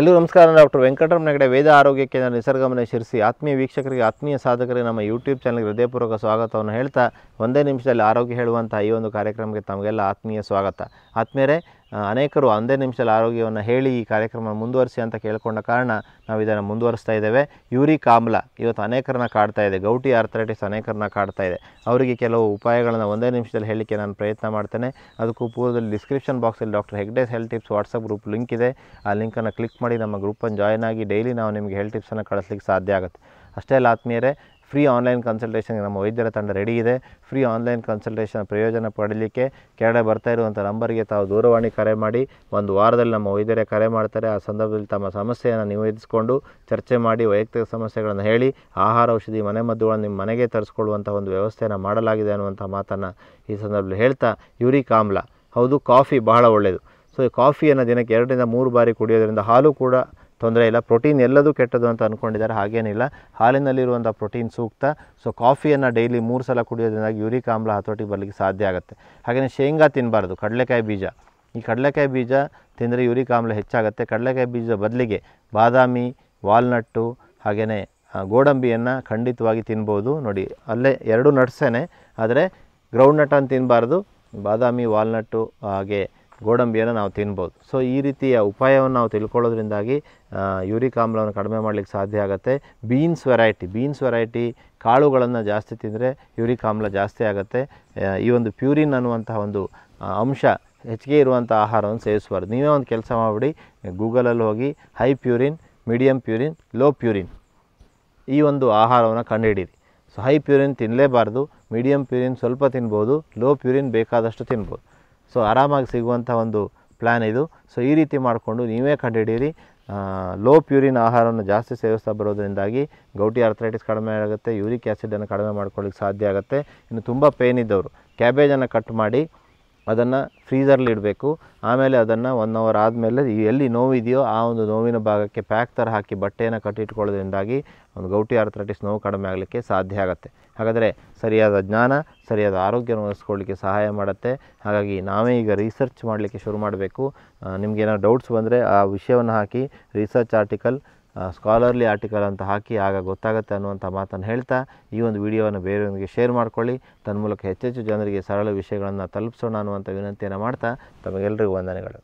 ಎಲ್ಲರೂ ನಮಸ್ಕಾರ ಡಾಕ್ಟರ್ ವೆಂಕಟರಮ್ ನೆಗಡೆ ವೇದ ಆರೋಗ್ಯ ಕೇಂದ್ರ ನಿಸರ್ಗಮನೆ ಶಿರಿಸಿ ಆತ್ಮೀಯ ವೀಕ್ಷಕರಿಗೆ ಆತ್ಮೀಯ ಸಾಧಕರಿಗೆ ನಮ್ಮ ಯೂಟ್ಯೂಬ್ ಚಾನಲ್ಗೆ ಹೃದಯಪೂರ್ವಕ ಸ್ವಾಗತವನ್ನು ಹೇಳ್ತಾ ಒಂದೇ ನಿಮಿಷದಲ್ಲಿ ಆರೋಗ್ಯ ಹೇಳುವಂಥ ಈ ಒಂದು ಕಾರ್ಯಕ್ರಮಕ್ಕೆ ತಮಗೆಲ್ಲ ಆತ್ಮೀಯ ಸ್ವಾಗತ ಆತ್ಮೀಯರೇ ಅನೇಕರು ಒಂದೇ ನಿಮಿಷದಲ್ಲಿ ಆರೋಗ್ಯವನ್ನು ಹೇಳಿ ಈ ಕಾರ್ಯಕ್ರಮ ಮುಂದುವರಿಸಿ ಅಂತ ಕೇಳಿಕೊಂಡ ಕಾರಣ ನಾವು ಇದನ್ನು ಮುಂದುವರಿಸ್ತಾ ಇದ್ದೇವೆ ಯೂರಿ ಆಮ್ಲ ಇವತ್ತು ಅನೇಕರನ್ನ ಕಾಡ್ತಾ ಇದೆ ಗೌಟಿ ಆರ್ಥರೈಟಿಸ್ ಅನೇಕರನ್ನ ಕಾಡ್ತಾ ಇದೆ ಅವರಿಗೆ ಕೆಲವು ಉಪಾಯಗಳನ್ನು ಒಂದೇ ನಿಮಿಷದಲ್ಲಿ ಹೇಳಲಿಕ್ಕೆ ನಾನು ಪ್ರಯತ್ನ ಮಾಡ್ತೇನೆ ಅದಕ್ಕೂ ಪೂರ್ವದಲ್ಲಿ ಡಿಸ್ಕ್ರಿಪ್ಷನ್ ಬಾಕ್ಸಲ್ಲಿ doctor Hegde's health tips WhatsApp group link ಇದೆ ಆ ಲಿಂಕನ್ನು ಕ್ಲಿಕ್ ಮಾಡಿ ನಮ್ಮ ಗ್ರೂಪನ್ನು ಜಾಯ್ನ್ ಆಗಿ ಡೈಲಿ ನಾವು ನಿಮಗೆ ಹೆಲ್ತ್ ಟಿಪ್ಸನ್ನು ಕಳಿಸ್ಲಿಕ್ಕೆ ಸಾಧ್ಯ ಆಗುತ್ತೆ ಅಷ್ಟೇ ಅಲ್ಲ ಆತ್ಮೀಯರೇ ಫ್ರೀ ಆನ್ಲೈನ್ ಕನ್ಸಲ್ಟೇಷನ್ಗೆ ನಮ್ಮ ವೈದ್ಯರ ತಂಡ ರೆಡಿ ಇದೆ ಫ್ರೀ ಆನ್ಲೈನ್ ಕನ್ಸಲ್ಟೇಷನ್ ಪ್ರಯೋಜನ ಪಡಲಿಕ್ಕೆ ಕೆರೆ ಬರ್ತಾ ಇರುವಂಥ ನಂಬರ್ಗೆ ತಾವು ದೂರವಾಣಿ ಕರೆ ಮಾಡಿ ಒಂದು ವಾರದಲ್ಲಿ ನಮ್ಮ ವೈದ್ಯರೇ ಕರೆ ಮಾಡ್ತಾರೆ ಆ ಸಂದರ್ಭದಲ್ಲಿ ತಮ್ಮ ಸಮಸ್ಯೆಯನ್ನು ನಿವೇದಿಸಿಕೊಂಡು ಚರ್ಚೆ ಮಾಡಿ ವೈಯಕ್ತಿಕ ಸಮಸ್ಯೆಗಳನ್ನು ಹೇಳಿ ಆಹಾರ ಔಷಧಿ ಮನೆಮದ್ದುಗಳನ್ನು ನಿಮ್ಮ ಮನೆಗೆ ತರಿಸ್ಕೊಳ್ಳುವಂಥ ಒಂದು ವ್ಯವಸ್ಥೆಯನ್ನು ಮಾಡಲಾಗಿದೆ ಅನ್ನುವಂಥ ಮಾತನ್ನು ಈ ಸಂದರ್ಭದಲ್ಲಿ ಹೇಳ್ತಾ ಯೂರಿಕ್ ಆಮ್ಲ ಹೌದು ಕಾಫಿ ಬಹಳ ಒಳ್ಳೆಯದು ಸೊ ಕಾಫಿಯನ್ನು ದಿನಕ್ಕೆ ಎರಡರಿಂದ ಮೂರು ಬಾರಿ ಕುಡಿಯೋದರಿಂದ ಹಾಲು ಕೂಡ ತೊಂದರೆ ಇಲ್ಲ ಪ್ರೋಟೀನ್ ಎಲ್ಲದೂ ಕೆಟ್ಟದು ಅಂತ ಅಂದ್ಕೊಂಡಿದ್ದಾರೆ ಹಾಗೇನಿಲ್ಲ ಹಾಲಿನಲ್ಲಿರುವಂಥ ಪ್ರೋಟೀನ್ ಸೂಕ್ತ ಸೊ ಕಾಫಿಯನ್ನು ಡೈಲಿ ಮೂರು ಸಲ ಕುಡಿಯೋದ್ರಿಂದ ಯೂರಿಕ್ ಆಮ್ಲ ಹತೋಟಿ ಬರಲಿಕ್ಕೆ ಸಾಧ್ಯ ಆಗುತ್ತೆ ಹಾಗೆಯೇ ಶೇಂಗಾ ತಿನ್ನಬಾರ್ದು ಕಡಲೆಕಾಯಿ ಬೀಜ ಈ ಕಡಲೆಕಾಯಿ ಬೀಜ ತಿಂದರೆ ಯೂರಿಕ್ ಆಮ್ಲ ಹೆಚ್ಚಾಗುತ್ತೆ ಕಡಲೆಕಾಯಿ ಬೀಜದ ಬದಲಿಗೆ ಬಾದಾಮಿ ವಾಲ್ನಟ್ಟು ಹಾಗೆಯೇ ಗೋಡಂಬಿಯನ್ನು ಖಂಡಿತವಾಗಿ ತಿನ್ಬೋದು ನೋಡಿ ಅಲ್ಲೇ ಎರಡು ನಟ್ಸೇ ಆದರೆ ಗ್ರೌಂಡ್ ನಟನ್ನು ತಿನ್ನಬಾರ್ದು ಬಾದಾಮಿ ವಾಲ್ನಟ್ಟು ಹಾಗೆ ಗೋಡಂಬಿಯನ್ನು ನಾವು ತಿನ್ಬೋದು ಸೊ ಈ ರೀತಿಯ ಉಪಾಯವನ್ನು ನಾವು ತಿಳ್ಕೊಳ್ಳೋದ್ರಿಂದಾಗಿ ಯೂರಿಕ್ ಆಮ್ಲವನ್ನು ಕಡಿಮೆ ಮಾಡಲಿಕ್ಕೆ ಸಾಧ್ಯ ಆಗುತ್ತೆ ಬೀನ್ಸ್ ವೆರೈಟಿ ಬೀನ್ಸ್ ವೆರೈಟಿ ಕಾಳುಗಳನ್ನು ಜಾಸ್ತಿ ತಿಂದರೆ ಯೂರಿಕ್ ಆಮ್ಲ ಜಾಸ್ತಿ ಆಗುತ್ತೆ ಈ ಒಂದು ಪ್ಯೂರಿನ್ ಅನ್ನುವಂಥ ಒಂದು ಅಂಶ ಹೆಚ್ಚಿಗೆ ಇರುವಂಥ ಆಹಾರವನ್ನು ಸೇವಿಸಬಾರ್ದು ನೀವೇ ಒಂದು ಕೆಲಸ ಮಾಡಿಬಿಡಿ ಗೂಗಲಲ್ಲಿ ಹೋಗಿ high purine medium purine low purine ಈ ಒಂದು ಆಹಾರವನ್ನು ಕಂಡುಹಿಡೀರಿ ಸೊ ಹೈ ಪ್ಯೂರಿನ್ ತಿನ್ನಲೇಬಾರ್ದು ಮೀಡಿಯಮ್ ಪ್ಯೂರಿನ್ ಸ್ವಲ್ಪ ತಿನ್ಬೋದು ಲೋ ಪ್ಯೂರಿನ್ ಬೇಕಾದಷ್ಟು ತಿನ್ಬೋದು ಸೊ ಆರಾಮಾಗಿ ಸಿಗುವಂಥ ಒಂದು ಪ್ಲ್ಯಾನ್ ಇದು ಸೊ ಈ ರೀತಿ ಮಾಡಿಕೊಂಡು ನೀವೇ ಕಂಡುಹಿಡೀರಿ ಲೋ ಪ್ಯೂರಿನ ಆಹಾರವನ್ನು ಜಾಸ್ತಿ ಸೇವಿಸ್ತಾ ಬರೋದರಿಂದಾಗಿ ಗೌಟಿ ಆರ್ಥ್ರೈಟಿಸ್ ಕಡಿಮೆ ಆಗುತ್ತೆ ಯೂರಿಕ್ ಆ್ಯಸಿಡನ್ನು ಕಡಿಮೆ ಮಾಡ್ಕೊಳ್ಳಿಕ್ಕೆ ಸಾಧ್ಯ ಆಗುತ್ತೆ ಇನ್ನು ತುಂಬ ಪೇನ್ ಇದ್ದವರು ಕ್ಯಾಬೇಜನ್ನು ಕಟ್ ಮಾಡಿ ಅದನ್ನು ಇಡಬೇಕು ಆಮೇಲೆ ಅದನ್ನು ಒನ್ ಅವರ್ ಆದಮೇಲೆ ಎಲ್ಲಿ ನೋವಿದೆಯೋ ಆ ಒಂದು ನೋವಿನ ಭಾಗಕ್ಕೆ ಪ್ಯಾಕ್ ಥರ ಹಾಕಿ ಬಟ್ಟೆಯನ್ನು ಕಟ್ಟಿಟ್ಕೊಳ್ಳೋದ್ರಿಂದಾಗಿ ಒಂದು ಗೌಟಿ ಆರ್ಥ್ರೈಟಿಸ್ ನೋವು ಕಡಿಮೆ ಆಗಲಿಕ್ಕೆ ಸಾಧ್ಯ ಆಗುತ್ತೆ ಹಾಗಾದರೆ ಸರಿಯಾದ ಜ್ಞಾನ ಸರಿಯಾದ ಆರೋಗ್ಯವನ್ನು ಉಳಿಸ್ಕೊಳ್ಳಿಕ್ಕೆ ಸಹಾಯ ಮಾಡುತ್ತೆ ಹಾಗಾಗಿ ನಾವೇ ಈಗ ರಿಸರ್ಚ್ ಮಾಡಲಿಕ್ಕೆ ಶುರು ಮಾಡಬೇಕು ನಿಮಗೇನೋ ಡೌಟ್ಸ್ ಬಂದರೆ ಆ ವಿಷಯವನ್ನು ಹಾಕಿ ರಿಸರ್ಚ್ ಆರ್ಟಿಕಲ್ ಸ್ಕಾಲರ್ಲಿ ಆರ್ಟಿಕಲ್ ಅಂತ ಹಾಕಿ ಆಗ ಗೊತ್ತಾಗುತ್ತೆ ಅನ್ನುವಂಥ ಮಾತನ್ನು ಹೇಳ್ತಾ ಈ ಒಂದು ವಿಡಿಯೋವನ್ನು ಬೇರೆಯವರಿಗೆ ಶೇರ್ ಮಾಡಿಕೊಳ್ಳಿ ತನ್ನ ಮೂಲಕ ಹೆಚ್ಚೆಚ್ಚು ಜನರಿಗೆ ಸರಳ ವಿಷಯಗಳನ್ನು ತಲುಪಿಸೋಣ ಅನ್ನುವಂಥ ವಿನಂತಿಯನ್ನು ಮಾಡ್ತಾ ತಮಗೆಲ್ಲರಿಗೂ ವಂದನೆಗಳು